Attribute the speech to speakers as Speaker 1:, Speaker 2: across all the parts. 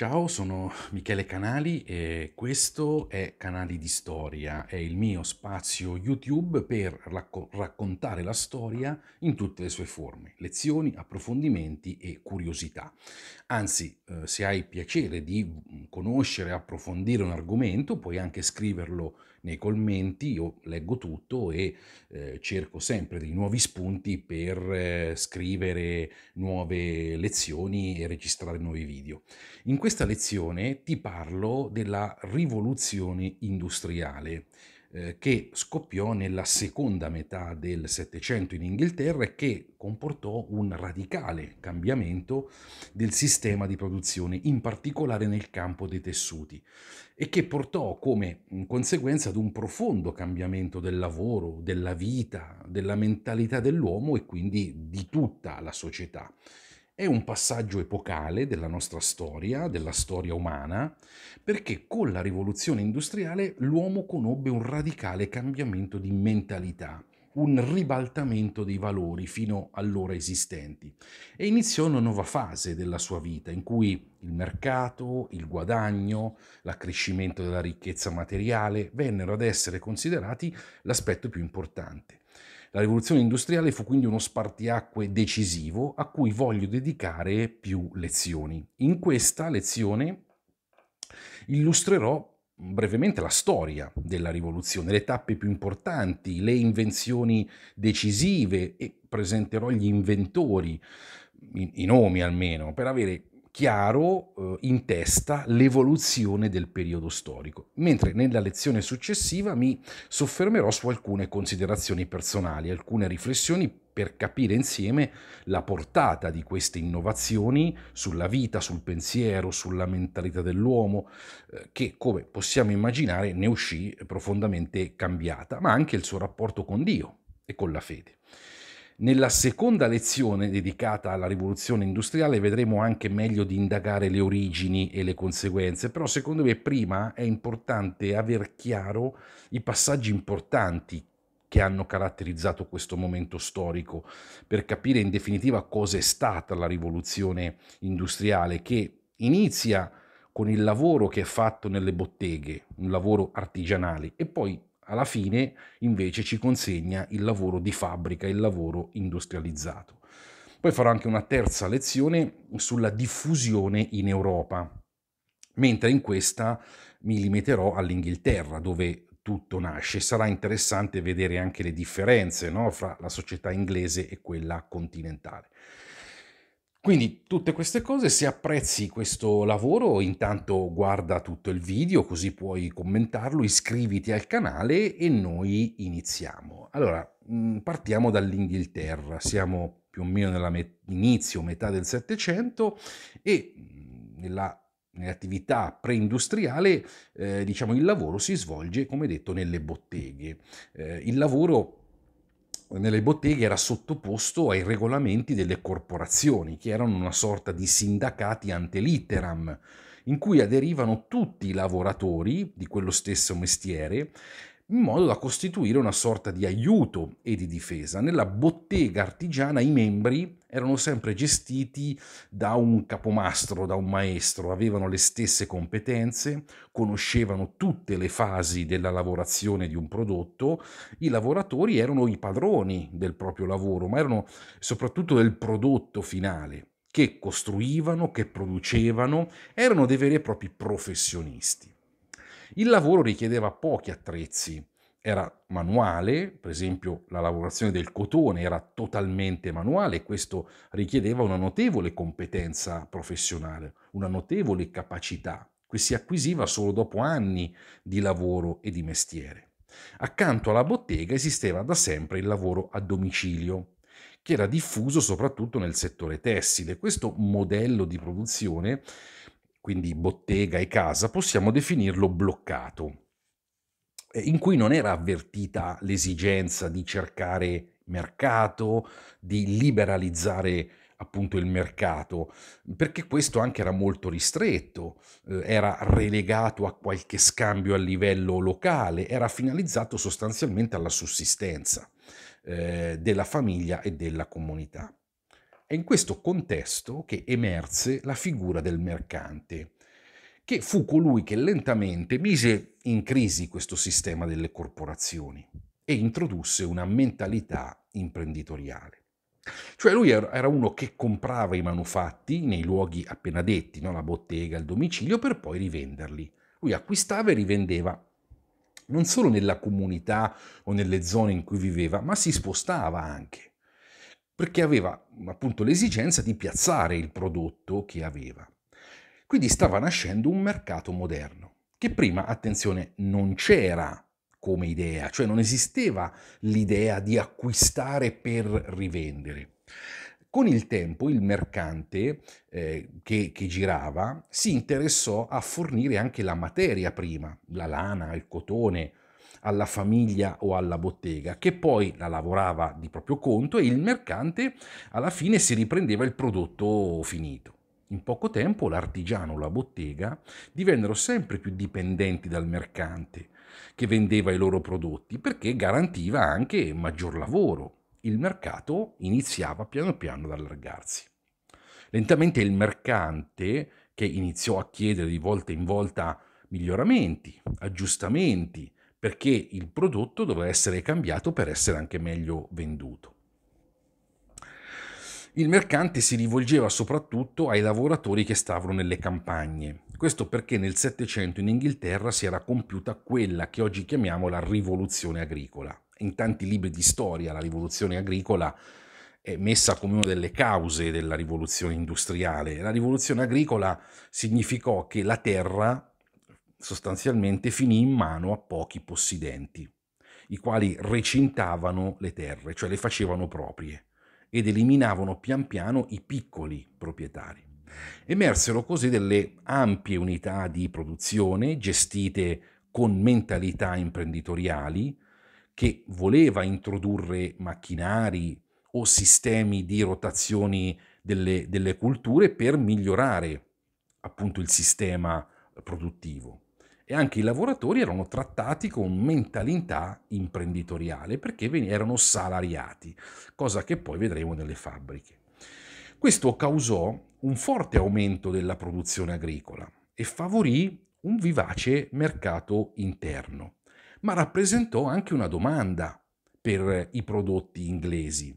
Speaker 1: Ciao, sono Michele Canali e questo è Canali di Storia, è il mio spazio YouTube per racco- raccontare la storia in tutte le sue forme, lezioni, approfondimenti e curiosità. Anzi, eh, se hai piacere di mm, conoscere e approfondire un argomento, puoi anche scriverlo nei commenti, io leggo tutto e eh, cerco sempre dei nuovi spunti per eh, scrivere nuove lezioni e registrare nuovi video. In questa lezione ti parlo della rivoluzione industriale eh, che scoppiò nella seconda metà del Settecento in Inghilterra e che comportò un radicale cambiamento del sistema di produzione, in particolare nel campo dei tessuti, e che portò come conseguenza ad un profondo cambiamento del lavoro, della vita, della mentalità dell'uomo e quindi di tutta la società. È un passaggio epocale della nostra storia, della storia umana, perché con la rivoluzione industriale l'uomo conobbe un radicale cambiamento di mentalità un ribaltamento dei valori fino allora esistenti e iniziò una nuova fase della sua vita in cui il mercato, il guadagno, l'accrescimento della ricchezza materiale vennero ad essere considerati l'aspetto più importante. La rivoluzione industriale fu quindi uno spartiacque decisivo a cui voglio dedicare più lezioni. In questa lezione illustrerò brevemente la storia della rivoluzione, le tappe più importanti, le invenzioni decisive e presenterò gli inventori, i, nomi almeno, per avere chiaro eh, in testa l'evoluzione del periodo storico, mentre nella lezione successiva mi soffermerò su alcune considerazioni personali, alcune riflessioni per capire insieme la portata di queste innovazioni sulla vita, sul pensiero, sulla mentalità dell'uomo, eh, che come possiamo immaginare ne uscì profondamente cambiata, ma anche il suo rapporto con Dio e con la fede. Nella seconda lezione dedicata alla rivoluzione industriale vedremo anche meglio di indagare le origini e le conseguenze, però secondo me prima è importante aver chiaro i passaggi importanti che hanno caratterizzato questo momento storico per capire in definitiva cosa è stata la rivoluzione industriale che inizia con il lavoro che è fatto nelle botteghe, un lavoro artigianale, e poi alla fine invece ci consegna il lavoro di fabbrica, il lavoro industrializzato. Poi farò anche una terza lezione sulla diffusione in Europa, mentre in questa mi limiterò all'Inghilterra, dove tutto nasce. Sarà interessante vedere anche le differenze no, fra la società inglese e quella continentale. Quindi tutte queste cose, se apprezzi questo lavoro, intanto guarda tutto il video così puoi commentarlo, iscriviti al canale e noi iniziamo. Allora, mm, partiamo dall'Inghilterra, siamo più o meno nell'inizio, met- metà del Settecento e mm, nella nell'attività preindustriale, eh, diciamo, il lavoro si svolge, come detto, nelle botteghe. Eh, il lavoro nelle botteghe era sottoposto ai regolamenti delle corporazioni, che erano una sorta di sindacati ante litteram, in cui aderivano tutti i lavoratori di quello stesso mestiere in modo da costituire una sorta di aiuto e di difesa. Nella bottega artigiana i membri erano sempre gestiti da un capomastro, da un maestro, avevano le stesse competenze, conoscevano tutte le fasi della lavorazione di un prodotto, i lavoratori erano i padroni del proprio lavoro, ma erano soprattutto del prodotto finale, che costruivano, che producevano, erano dei veri e propri professionisti. Il lavoro richiedeva pochi attrezzi, era manuale, per esempio la lavorazione del cotone era totalmente manuale e questo richiedeva una notevole competenza professionale, una notevole capacità che si acquisiva solo dopo anni di lavoro e di mestiere. Accanto alla bottega esisteva da sempre il lavoro a domicilio, che era diffuso soprattutto nel settore tessile. Questo modello di produzione quindi bottega e casa, possiamo definirlo bloccato, eh, in cui non era avvertita l'esigenza di cercare mercato, di liberalizzare appunto il mercato, perché questo anche era molto ristretto, eh, era relegato a qualche scambio a livello locale, era finalizzato sostanzialmente alla sussistenza eh, della famiglia e della comunità. È in questo contesto che emerse la figura del mercante, che fu colui che lentamente mise in crisi questo sistema delle corporazioni e introdusse una mentalità imprenditoriale. Cioè lui era uno che comprava i manufatti nei luoghi appena detti, no? la bottega, il domicilio, per poi rivenderli. Lui acquistava e rivendeva non solo nella comunità o nelle zone in cui viveva, ma si spostava anche perché aveva appunto l'esigenza di piazzare il prodotto che aveva. Quindi stava nascendo un mercato moderno, che prima, attenzione, non c'era come idea, cioè non esisteva l'idea di acquistare per rivendere. Con il tempo il mercante eh, che, che, girava si interessò a fornire anche la materia prima, la lana, il cotone, alla famiglia o alla bottega, che poi la lavorava di proprio conto e il mercante alla fine si riprendeva il prodotto finito. In poco tempo l'artigiano o la bottega divennero sempre più dipendenti dal mercante che vendeva i loro prodotti perché garantiva anche maggior lavoro. Il mercato iniziava piano piano ad allargarsi. Lentamente il mercante, che iniziò a chiedere di volta in volta miglioramenti, aggiustamenti, perché il prodotto doveva essere cambiato per essere anche meglio venduto. Il mercante si rivolgeva soprattutto ai lavoratori che stavano nelle campagne. Questo perché nel Settecento in Inghilterra si era compiuta quella che oggi chiamiamo la rivoluzione agricola. In tanti libri di storia la rivoluzione agricola è messa come una delle cause della rivoluzione industriale. La rivoluzione agricola significò che la terra sostanzialmente finì in mano a pochi possidenti, i quali recintavano le terre, cioè le facevano proprie, ed eliminavano pian piano i piccoli proprietari. Emersero così delle ampie unità di produzione gestite con mentalità imprenditoriali che voleva introdurre macchinari o sistemi di rotazioni delle, delle culture per migliorare appunto il sistema produttivo e anche i lavoratori erano trattati con mentalità imprenditoriale perché erano salariati, cosa che poi vedremo nelle fabbriche. Questo causò un forte aumento della produzione agricola e favorì un vivace mercato interno, ma rappresentò anche una domanda per i prodotti inglesi,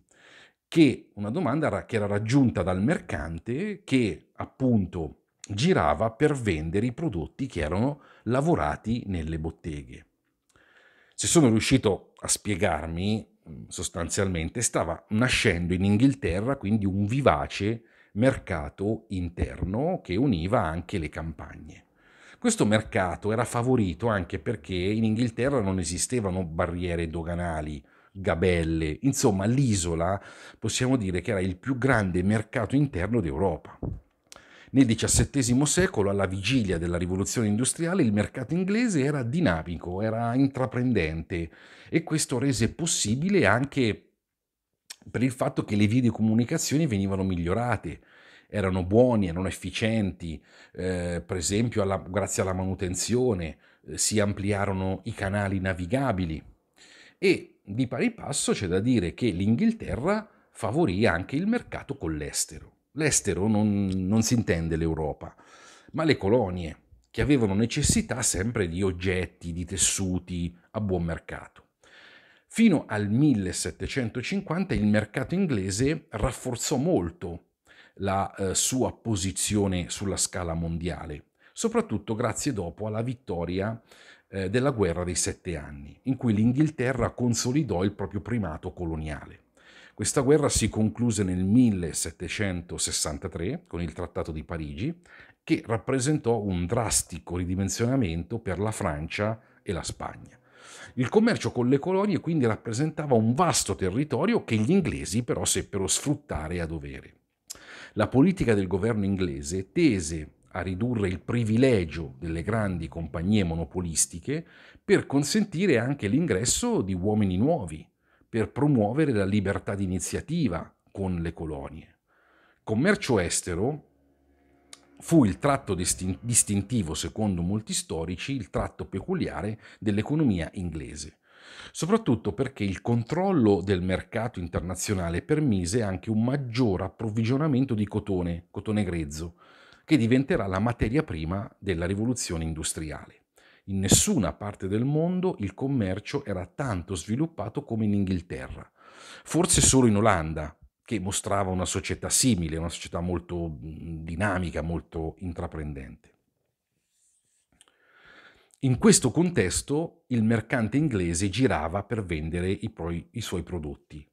Speaker 1: che una domanda che era raggiunta dal mercante che appunto girava per vendere i prodotti che erano lavorati nelle botteghe. Se sono riuscito a spiegarmi, mm, sostanzialmente stava nascendo in Inghilterra quindi un vivace mercato interno che univa anche le campagne. Questo mercato era favorito anche perché in Inghilterra non esistevano barriere doganali, gabelle, insomma l'isola possiamo dire che era il più grande mercato interno d'Europa. Nel XVII secolo, alla vigilia della rivoluzione industriale, il mercato inglese era dinamico, era intraprendente e questo rese possibile anche per il fatto che le vie di comunicazione venivano migliorate, erano buoni, erano efficienti, eh, per esempio alla, grazie alla manutenzione eh, si ampliarono i canali navigabili e di pari passo c'è da dire che l'Inghilterra favorì anche il mercato con l'estero. L'estero non, non si intende l'Europa, ma le colonie, che avevano necessità sempre di oggetti, di tessuti a buon mercato. Fino al 1750 il mercato inglese rafforzò molto la eh, sua posizione sulla scala mondiale, soprattutto grazie dopo alla vittoria eh, della guerra dei sette anni, in cui l'Inghilterra consolidò il proprio primato coloniale. Questa guerra si concluse nel 1763 con il Trattato di Parigi, che rappresentò un drastico ridimensionamento per la Francia e la Spagna. Il commercio con le colonie quindi rappresentava un vasto territorio che gli inglesi però seppero sfruttare a dovere. La politica del governo inglese tese a ridurre il privilegio delle grandi compagnie monopolistiche per consentire anche l'ingresso di uomini nuovi, per promuovere la libertà di iniziativa con le colonie. Commercio estero fu il tratto distintivo, secondo molti storici, il tratto peculiare dell'economia inglese soprattutto perché il controllo del mercato internazionale permise anche un maggior approvvigionamento di cotone, cotone grezzo, che diventerà la materia prima della rivoluzione industriale. In nessuna parte del mondo il commercio era tanto sviluppato come in Inghilterra, forse solo in Olanda, che mostrava una società simile, una società molto dinamica, molto intraprendente. In questo contesto il mercante inglese girava per vendere i, pro- i suoi prodotti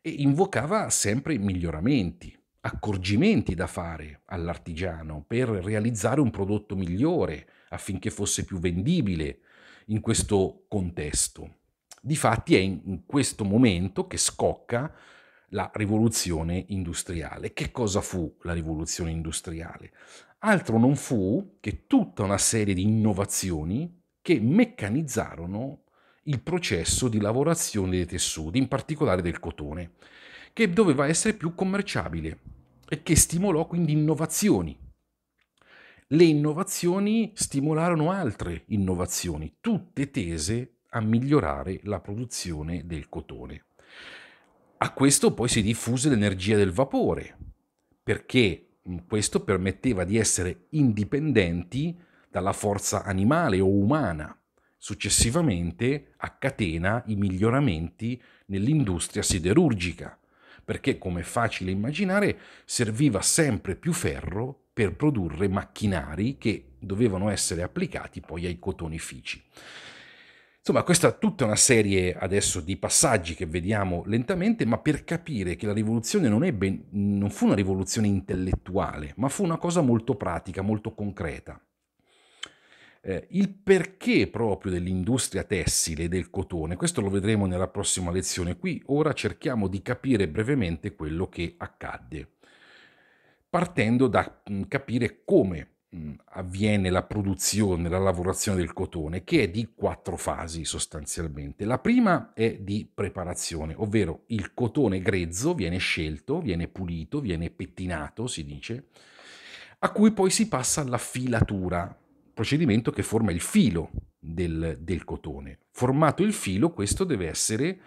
Speaker 1: e invocava sempre miglioramenti, accorgimenti da fare all'artigiano per realizzare un prodotto migliore, affinché fosse più vendibile in questo contesto. Difatti è in questo momento che scocca la rivoluzione industriale. Che cosa fu la rivoluzione industriale? Altro non fu che tutta una serie di innovazioni che meccanizzarono il processo di lavorazione dei tessuti, in particolare del cotone, che doveva essere più commerciabile e che stimolò quindi innovazioni le innovazioni stimolarono altre innovazioni, tutte tese a migliorare la produzione del cotone. A questo poi si diffuse l'energia del vapore, perché questo permetteva di essere indipendenti dalla forza animale o umana. Successivamente a catena i miglioramenti nell'industria siderurgica, perché, come è facile immaginare, serviva sempre più ferro per produrre macchinari che dovevano essere applicati poi ai cotonifici. Insomma, questa è tutta una serie adesso di passaggi che vediamo lentamente, ma per capire che la rivoluzione non, ebbe, non fu una rivoluzione intellettuale, ma fu una cosa molto pratica, molto concreta eh, il perché proprio dell'industria tessile e del cotone, questo lo vedremo nella prossima lezione, qui ora cerchiamo di capire brevemente quello che accadde, partendo da mh, mm, capire come mh, mm, avviene la produzione, la lavorazione del cotone, che è di quattro fasi sostanzialmente. La prima è di preparazione, ovvero il cotone grezzo viene scelto, viene pulito, viene pettinato, si dice, a cui poi si passa alla filatura, procedimento che forma il filo del, del cotone. Formato il filo, questo deve essere,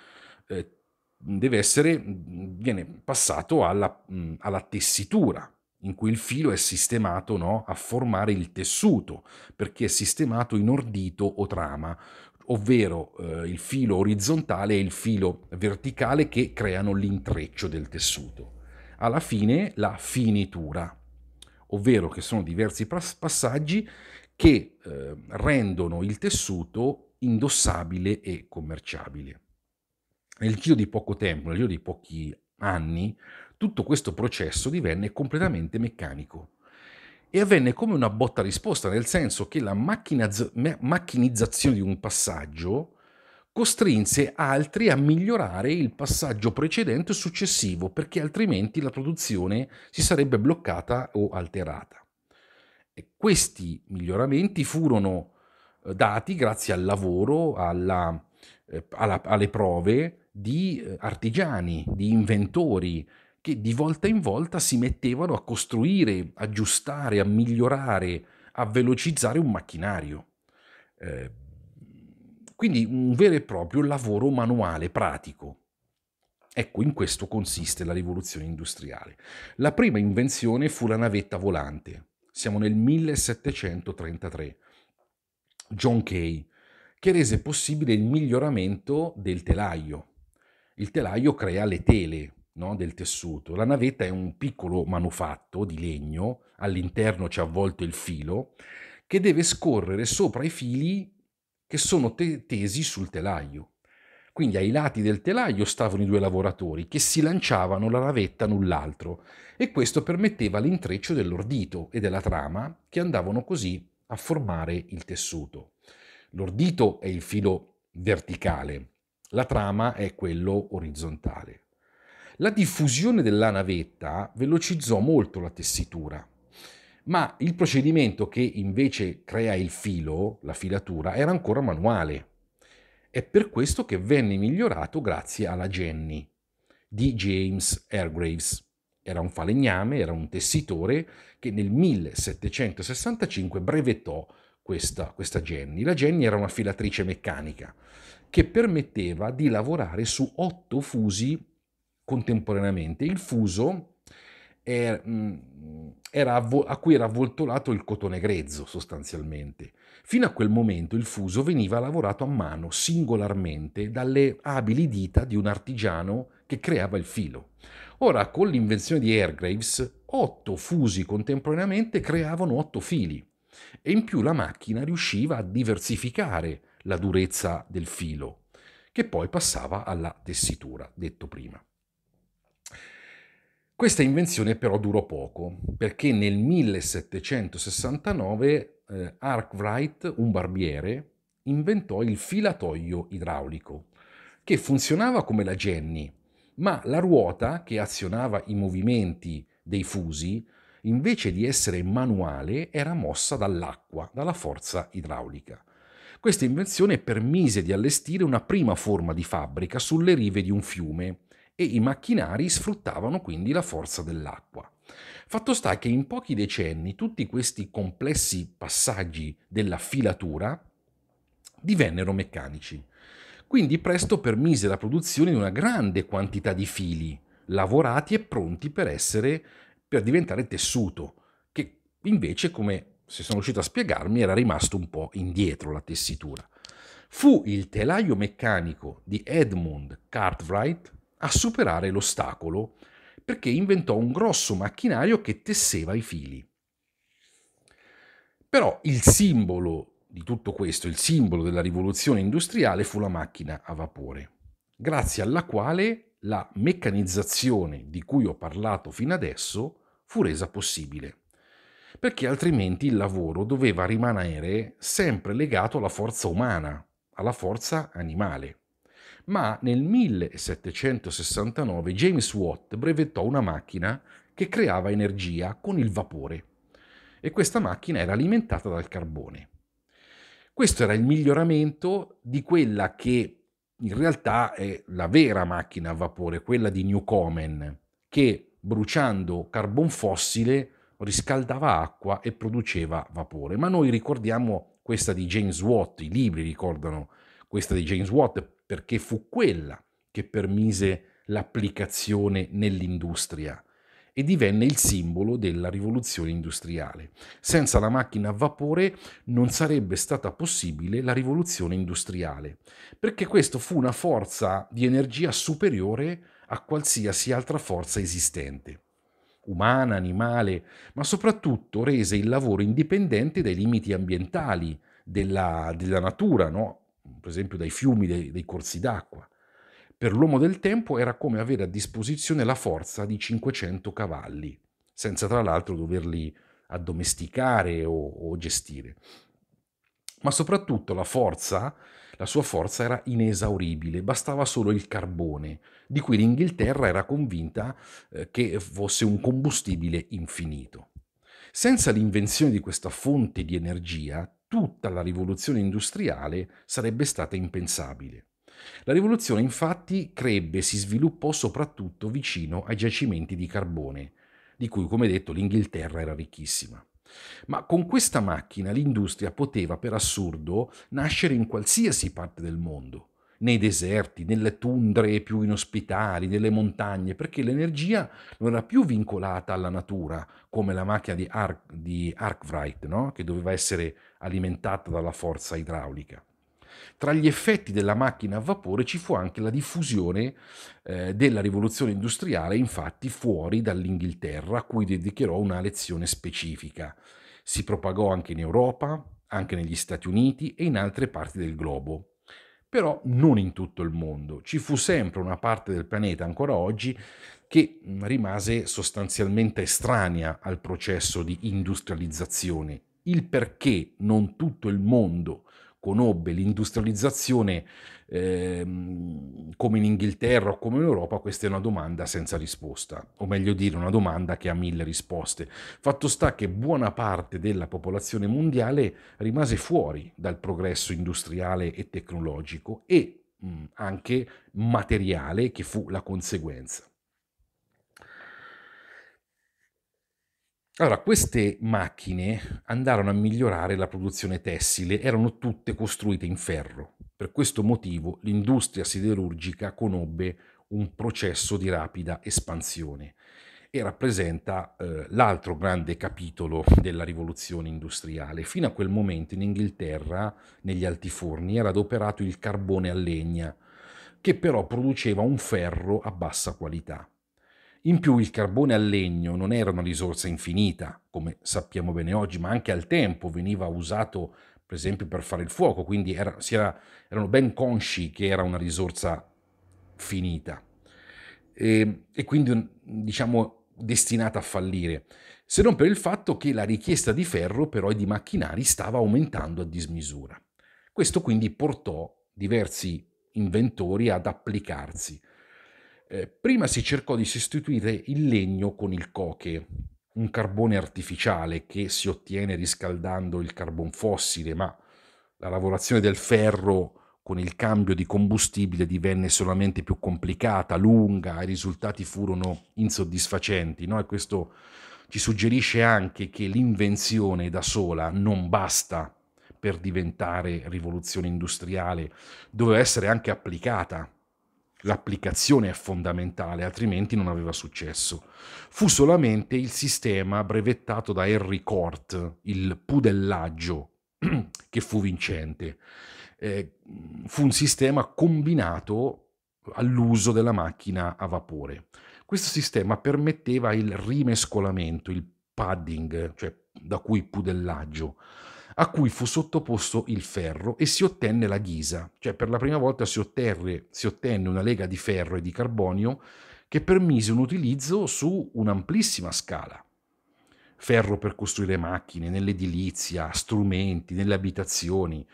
Speaker 1: eh, deve essere viene passato alla, mh, alla, tessitura, in cui il filo è sistemato no, a formare il tessuto, perché è sistemato in ordito o trama, ovvero eh, il filo orizzontale e il filo verticale che creano l'intreccio del tessuto. Alla fine la finitura, ovvero che sono diversi passaggi che eh, rendono il tessuto indossabile e commerciabile. Nel giro di poco tempo, nel giro di pochi anni, tutto questo processo divenne completamente meccanico e avvenne come una botta risposta, nel senso che la macchinaz- macchinizzazione di un passaggio costrinse altri a migliorare il passaggio precedente e successivo, perché altrimenti la produzione si sarebbe bloccata o alterata. E questi miglioramenti furono eh, dati grazie al lavoro, alla, eh, alla, alle prove di eh, artigiani, di inventori che di volta in volta si mettevano a costruire, aggiustare, a migliorare, a velocizzare un macchinario. quindi un vero e proprio lavoro manuale, pratico. Ecco, in questo consiste la rivoluzione industriale. La prima invenzione fu la navetta volante, siamo nel 1733, John Kay, che rese possibile il miglioramento del telaio. Il telaio crea le tele no, del tessuto, la navetta è un piccolo manufatto di legno, all'interno c'è avvolto il filo, che deve scorrere sopra i fili che sono te- tesi sul telaio. Quindi ai lati del telaio stavano i due lavoratori che si lanciavano la navetta l'un l'altro e questo permetteva l'intreccio dell'ordito e della trama che andavano così a formare il tessuto. L'ordito è il filo verticale, la trama è quello orizzontale. La diffusione della navetta velocizzò molto la tessitura, ma il procedimento che invece crea il filo, la filatura, era ancora manuale. È per questo che venne migliorato grazie alla Jenny di James Hargraves. Era un falegname, era un tessitore che nel 1765 brevettò questa, questa Jenny. La Jenny era una filatrice meccanica che permetteva di lavorare su otto fusi contemporaneamente. Il fuso era, mm, era avvo- a cui era avvoltolato il cotone grezzo sostanzialmente. Fino a quel momento il fuso veniva lavorato a mano singolarmente dalle abili dita di un artigiano che creava il filo. Ora, con l'invenzione di Airgraves, otto fusi contemporaneamente creavano otto fili e in più la macchina riusciva a diversificare la durezza del filo, che poi passava alla tessitura, detto prima. Questa invenzione però durò poco, perché nel 1769 eh, Arkwright, un barbiere, inventò il filatoio idraulico, che funzionava come la Jenny, ma la ruota che azionava i movimenti dei fusi, invece di essere manuale, era mossa dall'acqua, dalla forza idraulica. Questa invenzione permise di allestire una prima forma di fabbrica sulle rive di un fiume, e i macchinari sfruttavano quindi la forza dell'acqua. Fatto sta che in pochi decenni tutti questi complessi passaggi della filatura divennero meccanici. Quindi presto permise la produzione di una grande quantità di fili lavorati e pronti per, essere, per diventare tessuto, che invece, come se sono riuscito a spiegarmi, era rimasto un po' indietro la tessitura. Fu il telaio meccanico di Edmund Cartwright a superare l'ostacolo perché inventò un grosso macchinario che tesseva i fili. Però il simbolo di tutto questo, il simbolo della rivoluzione industriale fu la macchina a vapore, grazie alla quale la meccanizzazione di cui ho parlato fino adesso fu resa possibile, perché altrimenti il lavoro doveva rimanere sempre legato alla forza umana, alla forza animale ma nel 1769 James Watt brevettò una macchina che creava energia con il vapore e questa macchina era alimentata dal carbone. Questo era il miglioramento di quella che in realtà è la vera macchina a vapore, quella di Newcomen, che bruciando carbon fossile riscaldava acqua e produceva vapore. Ma noi ricordiamo questa di James Watt, i libri ricordano questa di James Watt perché fu quella che permise l'applicazione nell'industria e divenne il simbolo della rivoluzione industriale. Senza la macchina a vapore non sarebbe stata possibile la rivoluzione industriale, perché questo fu una forza di energia superiore a qualsiasi altra forza esistente, umana, animale, ma soprattutto rese il lavoro indipendente dai limiti ambientali della, della natura, no? per esempio dai fiumi, dei, dei corsi d'acqua. Per l'uomo del tempo era come avere a disposizione la forza di 500 cavalli, senza tra l'altro doverli addomesticare o, o gestire. Ma soprattutto la forza, la sua forza era inesauribile, bastava solo il carbone, di cui l'Inghilterra era convinta eh, che fosse un combustibile infinito. Senza l'invenzione di questa fonte di energia, tutta la rivoluzione industriale sarebbe stata impensabile. La rivoluzione infatti crebbe e si sviluppò soprattutto vicino ai giacimenti di carbone, di cui come detto l'Inghilterra era ricchissima. Ma con questa macchina l'industria poteva per assurdo nascere in qualsiasi parte del mondo nei deserti, nelle tundre più inospitali, nelle montagne, perché l'energia non era più vincolata alla natura, come la macchina di, Ar- di Arkwright, no? che doveva essere alimentata dalla forza idraulica. Tra gli effetti della macchina a vapore ci fu anche la diffusione eh, della rivoluzione industriale, infatti fuori dall'Inghilterra, a cui dedicherò una lezione specifica. Si propagò anche in Europa, anche negli Stati Uniti e in altre parti del globo però non in tutto il mondo. Ci fu sempre una parte del pianeta, ancora oggi, che rimase sostanzialmente estranea al processo di industrializzazione. Il perché non tutto il mondo conobbe l'industrializzazione eh, come in Inghilterra o come in Europa, questa è una domanda senza risposta, o meglio dire una domanda che ha mille risposte. Fatto sta che buona parte della popolazione mondiale rimase fuori dal progresso industriale e tecnologico e mh, mm, anche materiale che fu la conseguenza. Allora, queste macchine andarono a migliorare la produzione tessile, erano tutte costruite in ferro. Per questo motivo l'industria siderurgica conobbe un processo di rapida espansione e rappresenta eh, l'altro grande capitolo della rivoluzione industriale. Fino a quel momento in Inghilterra, negli altiforni, era adoperato il carbone a legna, che però produceva un ferro a bassa qualità. In più il carbone a legno non era una risorsa infinita, come sappiamo bene oggi, ma anche al tempo veniva usato per esempio per fare il fuoco, quindi era, era, erano ben consci che era una risorsa finita e, ehm, e quindi diciamo destinata a fallire, se non per il fatto che la richiesta di ferro però e di macchinari stava aumentando a dismisura. Questo quindi portò diversi inventori ad applicarsi eh, prima si cercò di sostituire il legno con il coche, un carbone artificiale che si ottiene riscaldando il carbon fossile, ma la lavorazione del ferro con il cambio di combustibile divenne solamente più complicata, lunga, i risultati furono insoddisfacenti. No? E questo ci suggerisce anche che l'invenzione da sola non basta per diventare rivoluzione industriale, doveva essere anche applicata L'applicazione è fondamentale, altrimenti non aveva successo. Fu solamente il sistema brevettato da Henry Cort, il pudellaggio, che fu vincente. Eh, fu un sistema combinato all'uso della macchina a vapore. Questo sistema permetteva il rimescolamento, il padding, cioè da cui pudellaggio, a cui fu sottoposto il ferro e si ottenne la ghisa, cioè per la prima volta si, otterre, si ottenne una lega di ferro e di carbonio che permise un utilizzo su un'amplissima scala. Ferro per costruire macchine, nell'edilizia, strumenti, nelle abitazioni.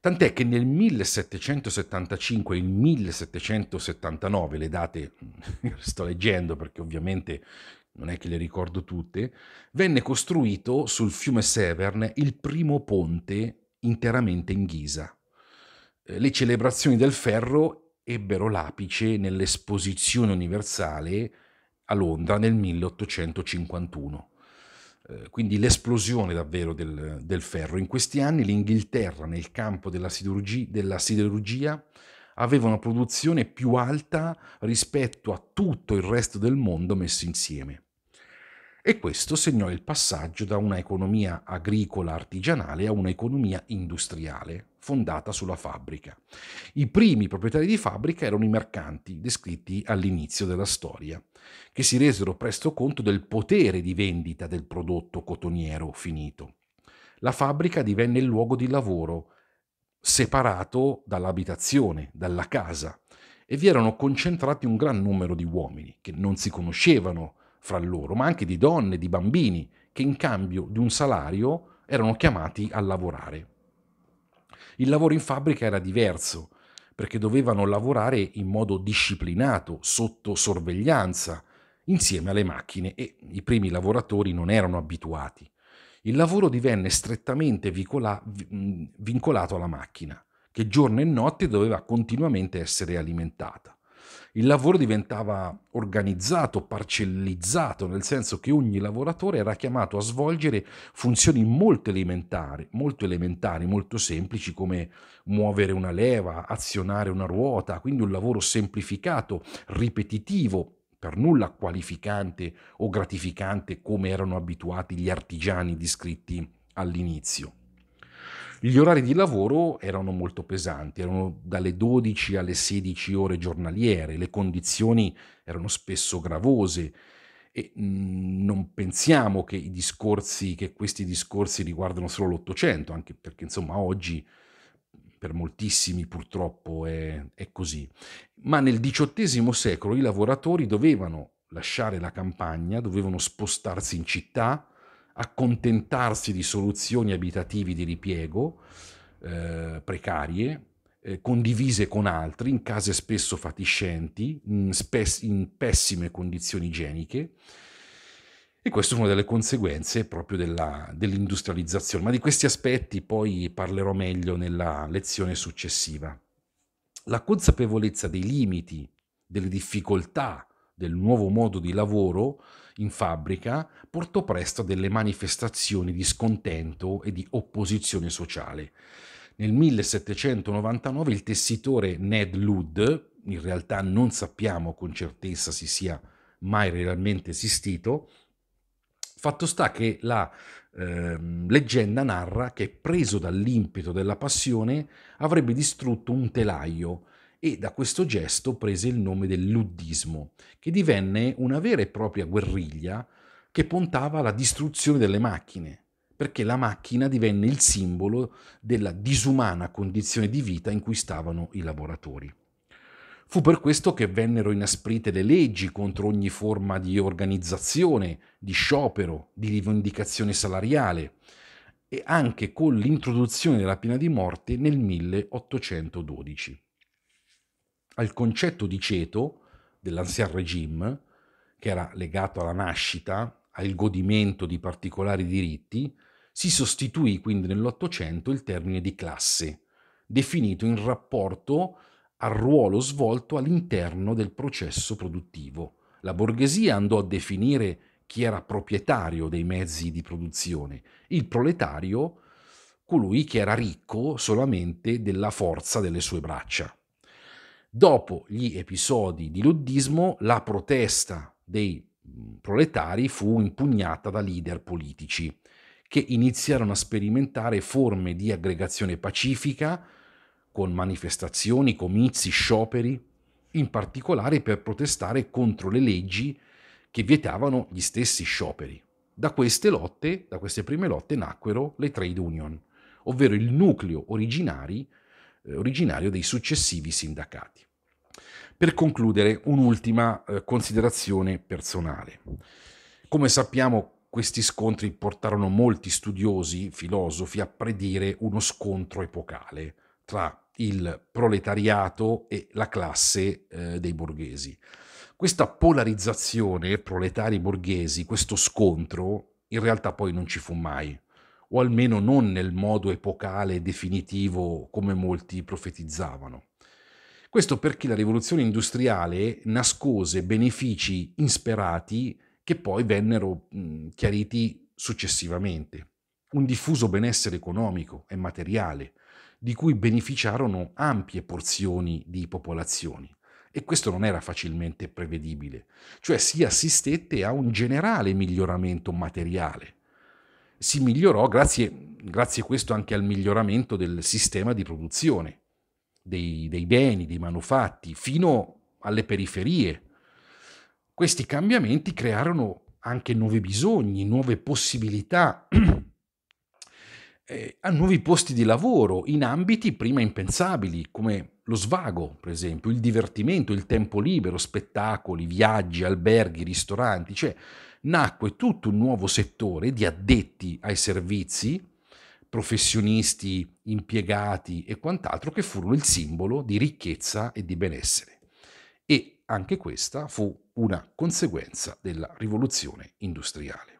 Speaker 1: Tant'è che nel 1775 e il 1779, le date sto leggendo perché ovviamente non è che le ricordo tutte, venne costruito sul fiume Severn il primo ponte interamente in ghisa. Eh, le celebrazioni del ferro ebbero l'apice nell'esposizione universale a Londra nel 1851 eh, quindi l'esplosione davvero del, del, ferro. In questi anni l'Inghilterra nel campo della siderurgia, della siderurgia, aveva una produzione più alta rispetto a tutto il resto del mondo messo insieme. E questo segnò il passaggio da un'economia agricola artigianale a un'economia industriale, fondata sulla fabbrica. I primi proprietari di fabbrica erano i mercanti, descritti all'inizio della storia, che si resero presto conto del potere di vendita del prodotto cotoniero finito. La fabbrica divenne il luogo di lavoro, separato dall'abitazione, dalla casa, e vi erano concentrati un gran numero di uomini che non si conoscevano fra loro, ma anche di donne, di bambini, che in cambio di un salario erano chiamati a lavorare. Il lavoro in fabbrica era diverso, perché dovevano lavorare in modo disciplinato, sotto sorveglianza, insieme alle macchine e i primi lavoratori non erano abituati il lavoro divenne strettamente vicola- vincolato alla macchina, che giorno e notte doveva continuamente essere alimentata. Il lavoro diventava organizzato, parcellizzato, nel senso che ogni lavoratore era chiamato a svolgere funzioni molto elementari, molto, elementari, molto semplici come muovere una leva, azionare una ruota, quindi un lavoro semplificato, ripetitivo, per nulla qualificante o gratificante come erano abituati gli artigiani descritti all'inizio. Gli orari di lavoro erano molto pesanti, erano dalle 12 alle 16 ore giornaliere, le condizioni erano spesso gravose e mm, non pensiamo che, discorsi, che questi discorsi riguardano solo l'Ottocento, anche perché insomma oggi per moltissimi purtroppo è, è così, ma nel XVIII secolo i lavoratori dovevano lasciare la campagna, dovevano spostarsi in città, accontentarsi di soluzioni abitative di ripiego eh, precarie, eh, condivise con altri, in case spesso fatiscenti, in, spes- in pessime condizioni igieniche, e questa è una delle conseguenze proprio della, dell'industrializzazione, ma di questi aspetti poi parlerò meglio nella lezione successiva. La consapevolezza dei limiti, delle difficoltà del nuovo modo di lavoro in fabbrica portò presto a delle manifestazioni di scontento e di opposizione sociale. Nel 1799 il tessitore Ned Ludd, in realtà non sappiamo con certezza se sia mai realmente esistito, Fatto sta che la eh, leggenda narra che preso dall'impeto della passione avrebbe distrutto un telaio e da questo gesto prese il nome del luddismo, che divenne una vera e propria guerriglia che puntava alla distruzione delle macchine, perché la macchina divenne il simbolo della disumana condizione di vita in cui stavano i lavoratori. Fu per questo che vennero inasprite le leggi contro ogni forma di organizzazione, di sciopero, di rivendicazione salariale e anche con l'introduzione della pena di morte nel 1812. Al concetto di ceto dell'ancien regime, che era legato alla nascita, al godimento di particolari diritti, si sostituì quindi nell'Ottocento il termine di classe, definito in rapporto al ruolo svolto all'interno del processo produttivo. La borghesia andò a definire chi era proprietario dei mezzi di produzione, il proletario colui che era ricco solamente della forza delle sue braccia. Dopo gli episodi di luddismo, la protesta dei proletari fu impugnata da leader politici, che iniziarono a sperimentare forme di aggregazione pacifica, con manifestazioni, comizi, scioperi, in particolare per protestare contro le leggi che vietavano gli stessi scioperi. Da queste lotte, da queste prime lotte, nacquero le trade union, ovvero il nucleo originari, eh, originario dei successivi sindacati. Per concludere, un'ultima eh, considerazione personale. Come sappiamo, questi scontri portarono molti studiosi, filosofi, a predire uno scontro epocale, tra il proletariato e la classe eh, dei borghesi. Questa polarizzazione proletari-borghesi, questo scontro, in realtà poi non ci fu mai, o almeno non nel modo epocale e definitivo come molti profetizzavano. Questo perché la rivoluzione industriale nascose benefici insperati che poi vennero chiariti successivamente. Un diffuso benessere economico e materiale, di cui beneficiarono ampie porzioni di popolazioni. E questo non era facilmente prevedibile, cioè si assistette a un generale miglioramento materiale. Si migliorò grazie, grazie a questo anche al miglioramento del sistema di produzione, dei, dei beni, dei manufatti, fino alle periferie. Questi cambiamenti crearono anche nuovi bisogni, nuove possibilità eh, a nuovi posti di lavoro in ambiti prima impensabili, come lo svago, per esempio, il divertimento, il tempo libero, spettacoli, viaggi, alberghi, ristoranti, cioè nacque tutto un nuovo settore di addetti ai servizi, professionisti, impiegati e quant'altro che furono il simbolo di ricchezza e di benessere. E anche questa fu una conseguenza della rivoluzione industriale.